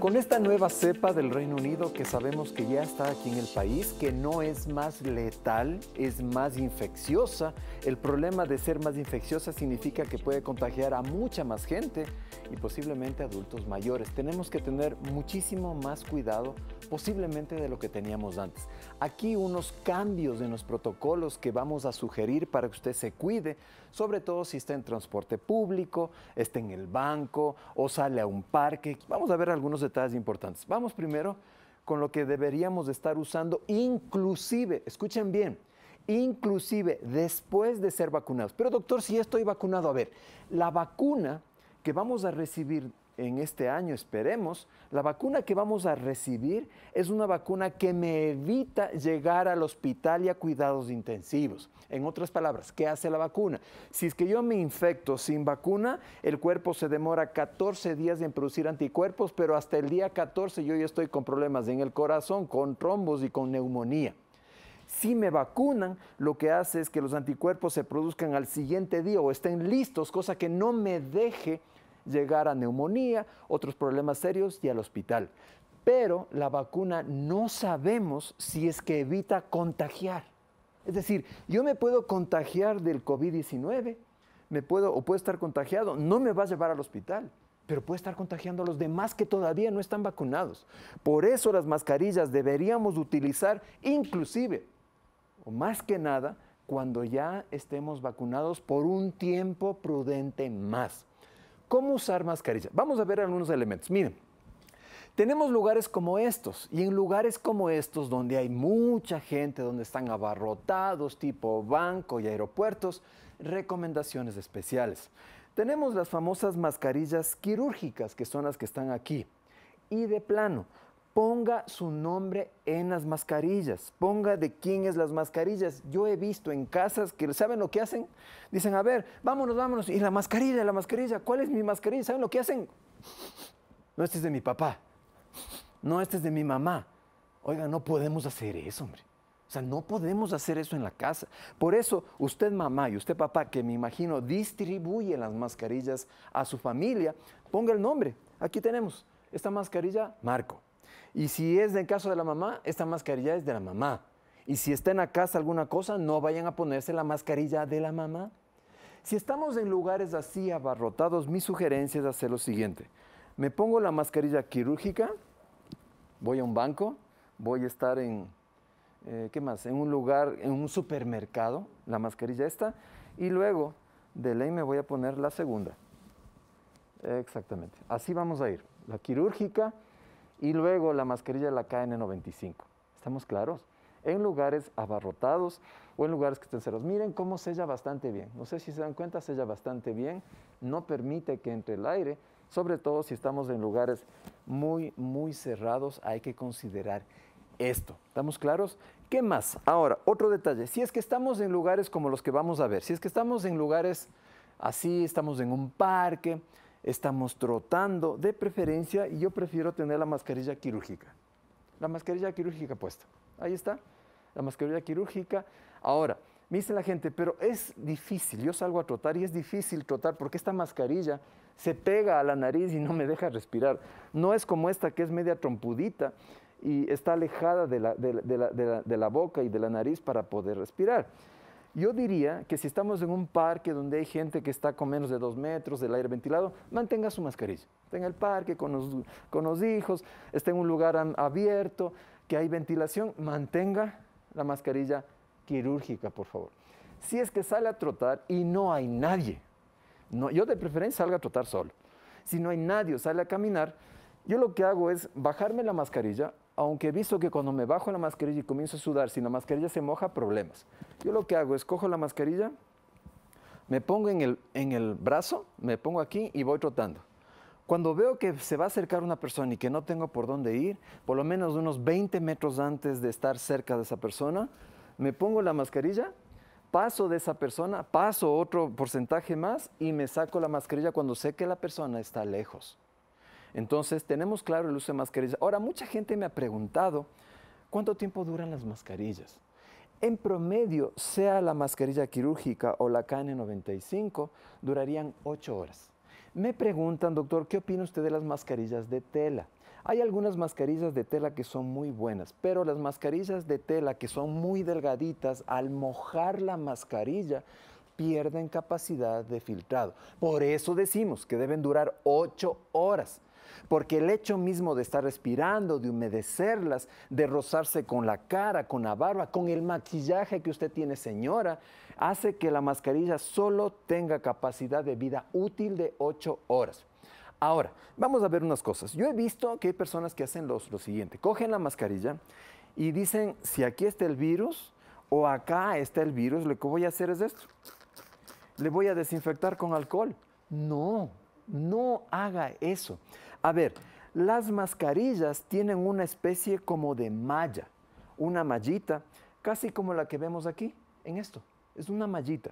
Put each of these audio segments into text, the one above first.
Con esta nueva cepa del Reino Unido que sabemos que ya está aquí en el país, que no es más letal, es más infecciosa. El problema de ser más infecciosa significa que puede contagiar a mucha más gente y posiblemente adultos mayores. Tenemos que tener muchísimo más cuidado posiblemente de lo que teníamos antes. Aquí unos cambios en los protocolos que vamos a sugerir para que usted se cuide, sobre todo si está en transporte público, está en el banco o sale a un parque. Vamos a ver algunos de detalles importantes. Vamos primero con lo que deberíamos estar usando, inclusive, escuchen bien, inclusive después de ser vacunados. Pero doctor, si estoy vacunado, a ver, la vacuna que vamos a recibir en este año, esperemos, la vacuna que vamos a recibir es una vacuna que me evita llegar al hospital y a cuidados intensivos. En otras palabras, ¿qué hace la vacuna? Si es que yo me infecto sin vacuna, el cuerpo se demora 14 días en producir anticuerpos, pero hasta el día 14 yo ya estoy con problemas en el corazón, con trombos y con neumonía. Si me vacunan, lo que hace es que los anticuerpos se produzcan al siguiente día o estén listos, cosa que no me deje llegar a neumonía, otros problemas serios y al hospital. Pero la vacuna no sabemos si es que evita contagiar. Es decir, yo me puedo contagiar del COVID-19, me puedo o puedo estar contagiado, no me va a llevar al hospital, pero puede estar contagiando a los demás que todavía no están vacunados. Por eso las mascarillas deberíamos utilizar inclusive, o más que nada, cuando ya estemos vacunados por un tiempo prudente más. ¿Cómo usar mascarillas. Vamos a ver algunos elementos. Miren, tenemos lugares como estos y en lugares como estos donde hay mucha gente, donde están abarrotados tipo banco y aeropuertos, recomendaciones especiales. Tenemos las famosas mascarillas quirúrgicas que son las que están aquí. Y de plano, ponga su nombre en las mascarillas, ponga de quién es las mascarillas. Yo he visto en casas que saben lo que hacen, dicen, a ver, vámonos, vámonos, y la mascarilla, la mascarilla, ¿cuál es mi mascarilla? ¿Saben lo que hacen? No, este es de mi papá, no, este es de mi mamá. Oiga, no podemos hacer eso, hombre. O sea, no podemos hacer eso en la casa. Por eso, usted mamá y usted papá, que me imagino distribuye las mascarillas a su familia, ponga el nombre. Aquí tenemos esta mascarilla, Marco. Y si es en caso de la mamá, esta mascarilla es de la mamá. Y si está en la casa alguna cosa, no vayan a ponerse la mascarilla de la mamá. Si estamos en lugares así abarrotados, mi sugerencia es hacer lo siguiente. Me pongo la mascarilla quirúrgica, voy a un banco, voy a estar en, eh, ¿qué más? En un lugar, en un supermercado, la mascarilla esta, y luego de ley me voy a poner la segunda. Exactamente. Así vamos a ir. La quirúrgica, y luego la mascarilla de la KN95. ¿Estamos claros? En lugares abarrotados o en lugares que estén cerrados. Miren cómo sella bastante bien. No sé si se dan cuenta, sella bastante bien. No permite que entre el aire, sobre todo si estamos en lugares muy, muy cerrados. Hay que considerar esto. ¿Estamos claros? ¿Qué más? Ahora, otro detalle. Si es que estamos en lugares como los que vamos a ver, si es que estamos en lugares así, estamos en un parque, estamos trotando, de preferencia, y yo prefiero tener la mascarilla quirúrgica. La mascarilla quirúrgica puesta. Ahí está, la mascarilla quirúrgica. Ahora, me dice la gente, pero es difícil, yo salgo a trotar y es difícil trotar porque esta mascarilla se pega a la nariz y no me deja respirar. No es como esta que es media trompudita y está alejada de la, la boca y de la nariz para poder respirar. Yo diría que si estamos en un parque donde hay gente que está con menos de dos metros del aire ventilado, mantenga su mascarilla. Esté en el parque con los, con los hijos, esté en un lugar abierto, que hay ventilación, mantenga la mascarilla quirúrgica, por favor. Si es que sale a trotar y no hay nadie, yo de preferencia salga a trotar solo. Si no hay nadie o sale a caminar, yo lo que hago es bajarme la mascarilla, aunque he visto que cuando me bajo la mascarilla y comienzo a sudar, si la mascarilla se moja, problemas. Yo lo que hago es cojo la mascarilla, me pongo en el, brazo, me pongo aquí y voy trotando. Cuando veo que se va a acercar una persona y que no tengo por dónde ir, por lo menos unos 20 metros antes de estar cerca de esa persona, me pongo la mascarilla, paso de esa persona, paso otro porcentaje más y me saco la mascarilla cuando sé que la persona está lejos. Entonces, tenemos claro el uso de mascarillas. Ahora, mucha gente me ha preguntado, ¿cuánto tiempo duran las mascarillas? En promedio, sea la mascarilla quirúrgica o la KN95, durarían 8 horas. Me preguntan, doctor, ¿qué opina usted de las mascarillas de tela? Hay algunas mascarillas de tela que son muy buenas, pero las mascarillas de tela que son muy delgaditas, al mojar la mascarilla, pierden capacidad de filtrado. Por eso decimos que deben durar 8 horas porque el hecho mismo de estar respirando, de humedecerlas, de rozarse con la cara, con la barba, con el maquillaje que usted tiene, señora, hace que la mascarilla solo tenga capacidad de vida útil de 8 horas. Ahora, vamos a ver unas cosas. Yo he visto que hay personas que hacen lo siguiente, cogen la mascarilla y dicen, si aquí está el virus o acá está el virus, lo que voy a hacer es esto. Le voy a desinfectar con alcohol. No, no haga eso. A ver, las mascarillas tienen una especie como de malla, una mallita, casi como la que vemos aquí, en esto. Es una mallita.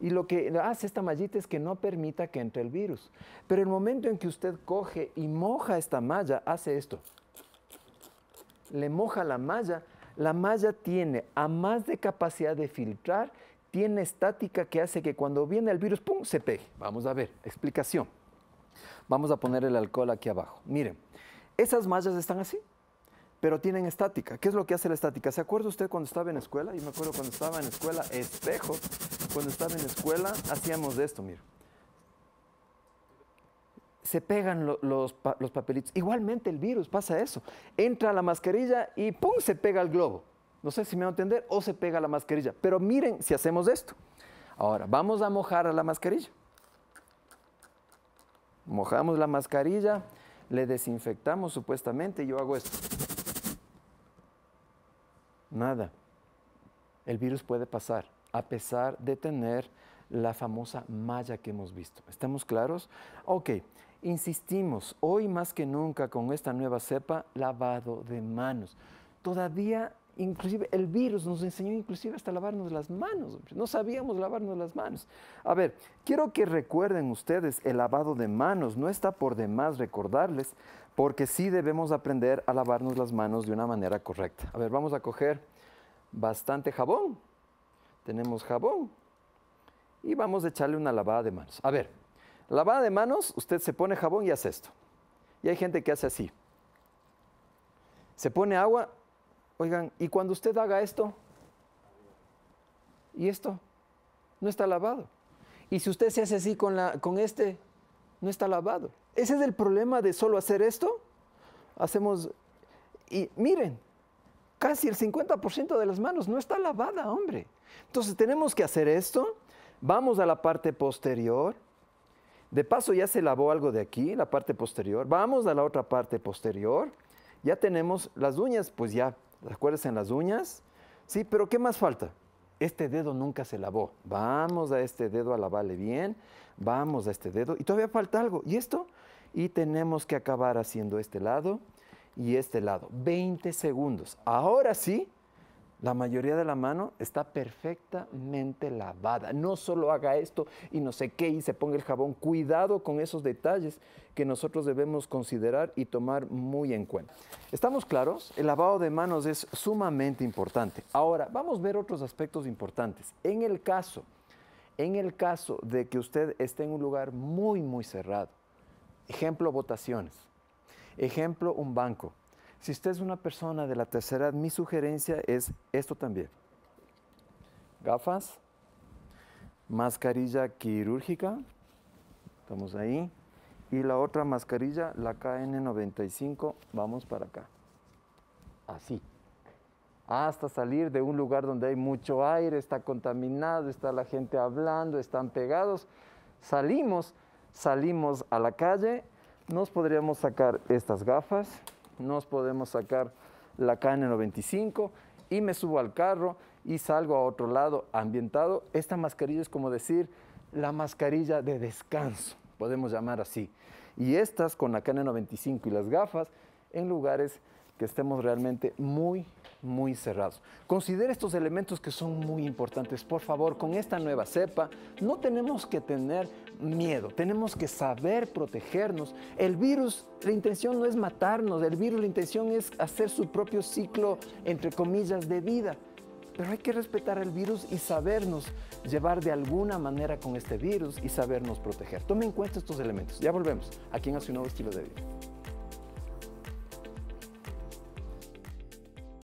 Y lo que hace esta mallita es que no permita que entre el virus. Pero el momento en que usted coge y moja esta malla, hace esto. Le moja la malla. La malla tiene, a más de capacidad de filtrar, tiene estática que hace que cuando viene el virus, ¡pum!, se pegue. Vamos a ver, explicación. Vamos a poner el alcohol aquí abajo. Miren, esas mallas están así, pero tienen estática. ¿Qué es lo que hace la estática? ¿Se acuerda usted cuando estaba en escuela? Yo me acuerdo cuando estaba en escuela, espejo. Cuando estaba en escuela hacíamos esto, miren se pegan los, papelitos. Igualmente el virus pasa eso. Entra la mascarilla y ¡pum! se pega el globo. No sé si me va a entender, o se pega la mascarilla. Pero miren si hacemos esto. Ahora, vamos a mojar a la mascarilla mojamos la mascarilla, le desinfectamos supuestamente, y yo hago esto. Nada. El virus puede pasar, a pesar de tener la famosa malla que hemos visto. ¿Estamos claros? Ok, insistimos, hoy más que nunca con esta nueva cepa, lavado de manos. Todavía inclusive el virus nos enseñó inclusive hasta lavarnos las manos. No sabíamos lavarnos las manos. A ver, quiero que recuerden ustedes el lavado de manos. No está por demás recordarles, porque sí debemos aprender a lavarnos las manos de una manera correcta. A ver, vamos a coger bastante jabón. Tenemos jabón. Y vamos a echarle una lavada de manos. A ver, lavada de manos, usted se pone jabón y hace esto. Y hay gente que hace así. Se pone agua Oigan, ¿y cuando usted haga esto? ¿Y esto? No está lavado. Y si usted se hace así con, la, con este, no está lavado. Ese es el problema de solo hacer esto. Hacemos, y miren, casi el 50% de las manos no está lavada, hombre. Entonces tenemos que hacer esto. Vamos a la parte posterior. De paso ya se lavó algo de aquí, la parte posterior. Vamos a la otra parte posterior. Ya tenemos las uñas, pues ya las en las uñas. Sí, pero ¿qué más falta? Este dedo nunca se lavó. Vamos a este dedo a lavarle bien. Vamos a este dedo. Y todavía falta algo. ¿Y esto? Y tenemos que acabar haciendo este lado y este lado. 20 segundos. Ahora sí, la mayoría de la mano está perfectamente lavada. No solo haga esto y no sé qué y se ponga el jabón. Cuidado con esos detalles que nosotros debemos considerar y tomar muy en cuenta. ¿Estamos claros? El lavado de manos es sumamente importante. Ahora, vamos a ver otros aspectos importantes. En el caso, en el caso de que usted esté en un lugar muy, muy cerrado, ejemplo, votaciones, ejemplo, un banco, si usted es una persona de la tercera edad, mi sugerencia es esto también. Gafas, mascarilla quirúrgica, estamos ahí, y la otra mascarilla, la KN95, vamos para acá. Así. Hasta salir de un lugar donde hay mucho aire, está contaminado, está la gente hablando, están pegados. Salimos, salimos a la calle, nos podríamos sacar estas gafas nos podemos sacar la KN95 y me subo al carro y salgo a otro lado ambientado. Esta mascarilla es como decir la mascarilla de descanso, podemos llamar así. Y estas con la KN95 y las gafas en lugares que estemos realmente muy, muy cerrados. Considera estos elementos que son muy importantes. Por favor, con esta nueva cepa no tenemos que tener miedo, tenemos que saber protegernos. El virus, la intención no es matarnos, el virus, la intención es hacer su propio ciclo, entre comillas, de vida. Pero hay que respetar el virus y sabernos llevar de alguna manera con este virus y sabernos proteger. Tome en cuenta estos elementos. Ya volvemos aquí en hace un Nuevo Estilo de Vida.